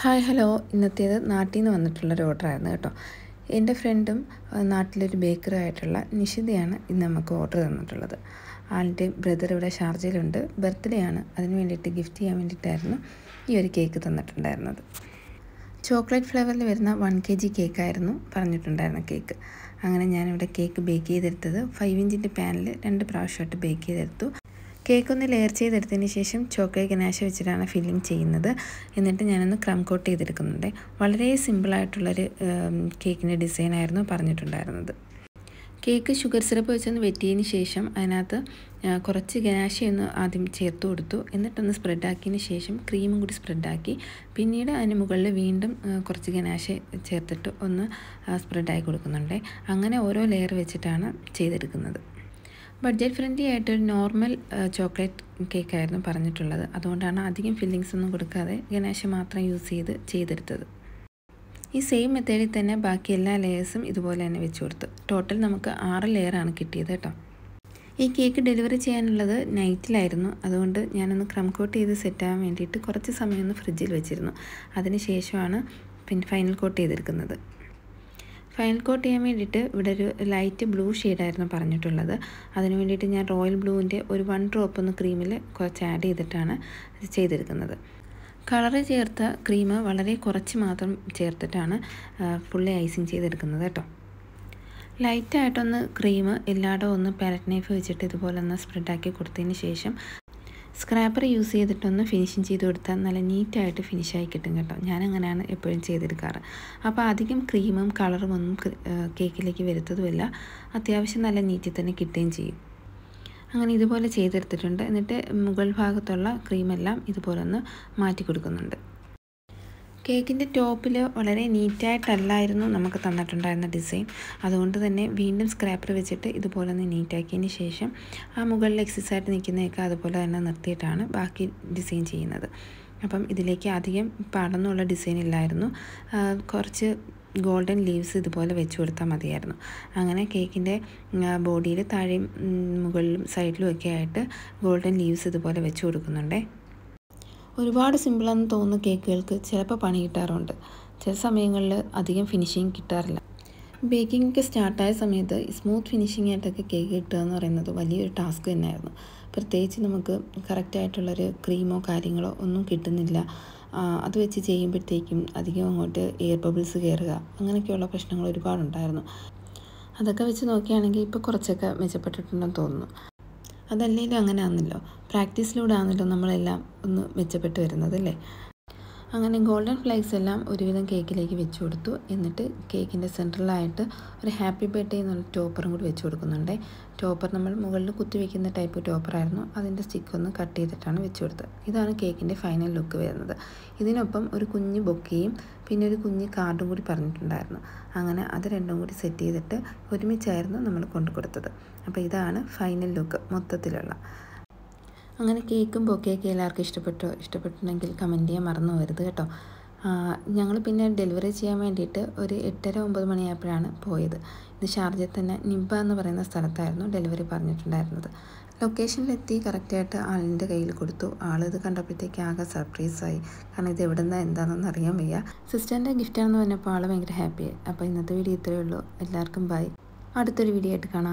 hi hello ഇന്നത്തേത് നാട്ടിൽ നിന്ന് വന്നിട്ടുള്ളൊരു ഓർഡറായിരുന്നു കേട്ടോ എൻ്റെ ഫ്രണ്ടും നാട്ടിലൊരു ബേക്കറി ആയിട്ടുള്ള നിഷിതയാണ് ഇന്ന് നമുക്ക് ഓർഡർ തന്നിട്ടുള്ളത് ആളുടെ ബ്രദർ ഇവിടെ ഷാർജയിലുണ്ട് ബർത്ത്ഡേ ആണ് അതിന് വേണ്ടിയിട്ട് ഗിഫ്റ്റ് ചെയ്യാൻ വേണ്ടിയിട്ടായിരുന്നു ഈ ഒരു കേക്ക് തന്നിട്ടുണ്ടായിരുന്നത് ചോക്ലേറ്റ് ഫ്ലേവറിൽ വരുന്ന വൺ കെ ജി കേക്കായിരുന്നു പറഞ്ഞിട്ടുണ്ടായിരുന്ന കേക്ക് അങ്ങനെ ഞാനിവിടെ കേക്ക് ബേക്ക് ചെയ്തെടുത്തത് ഫൈവ് ഇഞ്ചിൻ്റെ പാനിൽ രണ്ട് പ്രാവശ്യമായിട്ട് ബേക്ക് ചെയ്തെടുത്തു കേക്കൊന്ന് ലെയർ ചെയ്തെടുത്തതിന് ശേഷം ചോക്ലേറ്റ് ഗനാശ വെച്ചിട്ടാണ് ഫില്ലിംഗ് ചെയ്യുന്നത് എന്നിട്ട് ഞാനൊന്ന് ക്രം കോട്ട് ചെയ്തെടുക്കുന്നുണ്ട് വളരെ സിമ്പിളായിട്ടുള്ളൊരു കേക്കിൻ്റെ ഡിസൈനായിരുന്നു പറഞ്ഞിട്ടുണ്ടായിരുന്നത് കേക്ക് ഷുഗർ സിറപ്പ് വെച്ചൊന്ന് വെറ്റിയതിന് ശേഷം അതിനകത്ത് കുറച്ച് ഗനാശയൊന്ന് ആദ്യം ചേർത്ത് കൊടുത്തു എന്നിട്ടൊന്ന് സ്പ്രെഡാക്കിയതിന് ശേഷം ക്രീമും കൂടി സ്പ്രെഡാക്കി പിന്നീട് അതിന് മുകളിൽ വീണ്ടും കുറച്ച് ഗനാശ ചേർത്തിട്ട് ഒന്ന് സ്പ്രെഡായി കൊടുക്കുന്നുണ്ട് അങ്ങനെ ഓരോ ലെയർ വെച്ചിട്ടാണ് ചെയ്തെടുക്കുന്നത് ബഡ്ജറ്റ് ഫ്രണ്ട്ലി ആയിട്ടൊരു നോർമൽ ചോക്ലേറ്റ് കേക്ക് ആയിരുന്നു പറഞ്ഞിട്ടുള്ളത് അതുകൊണ്ടാണ് അധികം ഫില്ലിങ്സ് ഒന്നും കൊടുക്കാതെ ഗണേശ മാത്രം യൂസ് ചെയ്ത് ചെയ്തെടുത്തത് ഈ സെയിം മെത്തേഡിൽ തന്നെ ബാക്കി എല്ലാ ലെയേഴ്സും ഇതുപോലെ തന്നെ വെച്ച് കൊടുത്തു ടോട്ടൽ നമുക്ക് ആറ് ലെയറാണ് കിട്ടിയത് കേട്ടോ ഈ കേക്ക് ഡെലിവറി ചെയ്യാനുള്ളത് നൈറ്റിലായിരുന്നു അതുകൊണ്ട് ഞാനൊന്ന് ക്രം കോട്ട് ചെയ്ത് സെറ്റാകാൻ വേണ്ടിയിട്ട് കുറച്ച് സമയം ഒന്ന് ഫ്രിഡ്ജിൽ വെച്ചിരുന്നു അതിന് ശേഷമാണ് പിന്നെ ഫൈനൽ കോട്ട് ചെയ്തെടുക്കുന്നത് ഫൈനൽ കോട്ട് ചെയ്യാൻ വേണ്ടിയിട്ട് ഇവിടെ ഒരു ലൈറ്റ് ബ്ലൂ ഷെയ്ഡായിരുന്നു പറഞ്ഞിട്ടുള്ളത് അതിന് വേണ്ടിയിട്ട് ഞാൻ റോയൽ ബ്ലൂവിൻ്റെ ഒരു വൺ ഡ്രോപ്പ് ഒന്ന് ക്രീമിൽ കുറച്ച് ആഡ് ചെയ്തിട്ടാണ് ചെയ്തിരിക്കുന്നത് കളറ് ചേർത്ത ക്രീം വളരെ കുറച്ച് മാത്രം ചേർത്തിട്ടാണ് ഫുള്ളി ഐസിങ് ചെയ്തെടുക്കുന്നത് കേട്ടോ ലൈറ്റായിട്ടൊന്ന് ക്രീം എല്ലായിടും ഒന്ന് പാരറ്റ് നൈഫ് വെച്ചിട്ട് ഇതുപോലെ ഒന്ന് സ്പ്രെഡാക്കി കൊടുത്തതിന് ശേഷം സ്ക്രാപ്പർ യൂസ് ചെയ്തിട്ടൊന്ന് ഫിനിഷിങ് ചെയ്ത് കൊടുത്താൽ നല്ല നീറ്റായിട്ട് ഫിനിഷായി കിട്ടും കേട്ടോ ഞാൻ അങ്ങനെയാണ് എപ്പോഴും ചെയ്തെടുക്കാറ് അപ്പോൾ അധികം ക്രീമും കളറും ഒന്നും കേക്കിലേക്ക് വരുത്തതുമില്ല അത്യാവശ്യം നല്ല നീറ്റിൽ തന്നെ കിട്ടുകയും ചെയ്യും അങ്ങനെ ഇതുപോലെ ചെയ്തെടുത്തിട്ടുണ്ട് എന്നിട്ട് മുകൾ ഭാഗത്തുള്ള ക്രീമെല്ലാം ഇതുപോലെ ഒന്ന് മാറ്റി കൊടുക്കുന്നുണ്ട് കേക്കിൻ്റെ ടോപ്പിൽ വളരെ നീറ്റായിട്ടല്ലായിരുന്നു നമുക്ക് തന്നിട്ടുണ്ടായിരുന്ന ഡിസൈൻ അതുകൊണ്ട് തന്നെ വീണ്ടും സ്ക്രാപ്പർ വെച്ചിട്ട് ഇതുപോലെ ഒന്ന് നീറ്റാക്കിയതിന് ശേഷം ആ മുകളിൽ എക്സസൈസ് നിൽക്കുന്നതൊക്കെ അതുപോലെ തന്നെ നിർത്തിയിട്ടാണ് ബാക്കി ഡിസൈൻ ചെയ്യുന്നത് അപ്പം ഇതിലേക്ക് അധികം പടന്നുള്ള ഡിസൈൻ ഇല്ലായിരുന്നു കുറച്ച് ഗോൾഡൻ ലീവ്സ് ഇതുപോലെ വെച്ച് കൊടുത്താൽ മതിയായിരുന്നു അങ്ങനെ കേക്കിൻ്റെ ബോഡിയിൽ താഴെയും മുകളിലും സൈഡിലും ഒക്കെ ആയിട്ട് ഗോൾഡൻ ലീവ്സ് ഇതുപോലെ വെച്ച് കൊടുക്കുന്നുണ്ടേ ഒരുപാട് സിമ്പിളാണെന്ന് തോന്നുന്ന കേക്കുകൾക്ക് ചിലപ്പോൾ പണി കിട്ടാറുണ്ട് ചില സമയങ്ങളിൽ അധികം ഫിനിഷിങ് കിട്ടാറില്ല ബേക്കിംഗ് ഒക്കെ സ്റ്റാർട്ടായ സമയത്ത് സ്മൂത്ത് ഫിനിഷിംഗ് ആയിട്ടൊക്കെ കേക്ക് കിട്ടുക എന്ന് പറയുന്നത് വലിയൊരു ടാസ്ക് തന്നെയായിരുന്നു പ്രത്യേകിച്ച് നമുക്ക് കറക്റ്റായിട്ടുള്ളൊരു ക്രീമോ കാര്യങ്ങളോ ഒന്നും കിട്ടുന്നില്ല അത് വെച്ച് ചെയ്യുമ്പോഴത്തേക്കും അധികം അങ്ങോട്ട് എയർ ബബിൾസ് കയറുക അങ്ങനെയൊക്കെയുള്ള പ്രശ്നങ്ങൾ ഒരുപാടുണ്ടായിരുന്നു അതൊക്കെ വെച്ച് നോക്കുകയാണെങ്കിൽ ഇപ്പോൾ കുറച്ചൊക്കെ മെച്ചപ്പെട്ടിട്ടുണ്ടെന്ന് തോന്നുന്നു അതല്ലേലും അങ്ങനെ ആണല്ലോ പ്രാക്ടീസിലൂടെ ആണല്ലോ നമ്മളെല്ലാം ഒന്ന് മെച്ചപ്പെട്ട് വരുന്നത് അല്ലേ അങ്ങനെ ഗോൾഡൻ ഫ്ലേക്സ് എല്ലാം ഒരുവിധം കേക്കിലേക്ക് വെച്ച് കൊടുത്തു എന്നിട്ട് കേക്കിൻ്റെ സെൻറ്ററിലായിട്ട് ഒരു ഹാപ്പി ബർത്ത്ഡേ എന്നുള്ള ടോപ്പറും കൂടി വെച്ച് കൊടുക്കുന്നുണ്ട് ടോപ്പർ നമ്മൾ മുകളിൽ കുത്തി വയ്ക്കുന്ന ടൈപ്പ് ടോപ്പറായിരുന്നു അതിൻ്റെ സ്റ്റിക്കൊന്ന് കട്ട് ചെയ്തിട്ടാണ് വെച്ച് കൊടുത്തത് ഇതാണ് കേക്കിൻ്റെ ഫൈനൽ ലുക്ക് വരുന്നത് ഇതിനൊപ്പം ഒരു കുഞ്ഞ് ബൊക്കെയും പിന്നെ ഒരു കുഞ്ഞ് കാർഡും കൂടി പറഞ്ഞിട്ടുണ്ടായിരുന്നു അങ്ങനെ അത് രണ്ടും കൂടി സെറ്റ് ചെയ്തിട്ട് ഒരുമിച്ചായിരുന്നു നമ്മൾ കൊണ്ടു കൊടുത്തത് അപ്പോൾ ഇതാണ് ഫൈനൽ ലുക്ക് മൊത്തത്തിലുള്ള അങ്ങനെ കേക്കും ബൊക്കെയൊക്കെ എല്ലാവർക്കും ഇഷ്ടപ്പെട്ടോ ഇഷ്ടപ്പെട്ടുണ്ടെങ്കിൽ കമൻറ്റ് ചെയ്യാൻ മറന്നു പോകരുത് കേട്ടോ ഞങ്ങൾ പിന്നെ ഡെലിവറി ചെയ്യാൻ വേണ്ടിയിട്ട് ഒരു എട്ടര ഒമ്പത് മണിയായപ്പോഴാണ് പോയത് ഇത് ഷാർജയിൽ തന്നെ നിബ എന്ന് പറയുന്ന സ്ഥലത്തായിരുന്നു ഡെലിവറി പറഞ്ഞിട്ടുണ്ടായിരുന്നത് ലൊക്കേഷനിലെത്തി കറക്റ്റായിട്ട് ആളിൻ്റെ കയ്യിൽ കൊടുത്തു ആളിത് കണ്ടപ്പോഴത്തേക്ക് ആകെ സർപ്രൈസായി കാരണം ഇത് എവിടെ നിന്നാണ് എന്താണെന്ന് അറിയാൻ വയ്യ സിസ്റ്ററിൻ്റെ ഗിഫ്റ്റാണെന്ന് പറഞ്ഞപ്പോൾ ആൾ ഭയങ്കര ഹാപ്പിയായി അപ്പോൾ ഇന്നത്തെ വീഡിയോ ഇത്രയേ ഉള്ളൂ എല്ലാവർക്കും ബൈ അടുത്തൊരു വീഡിയോ ആയിട്ട് കാണാം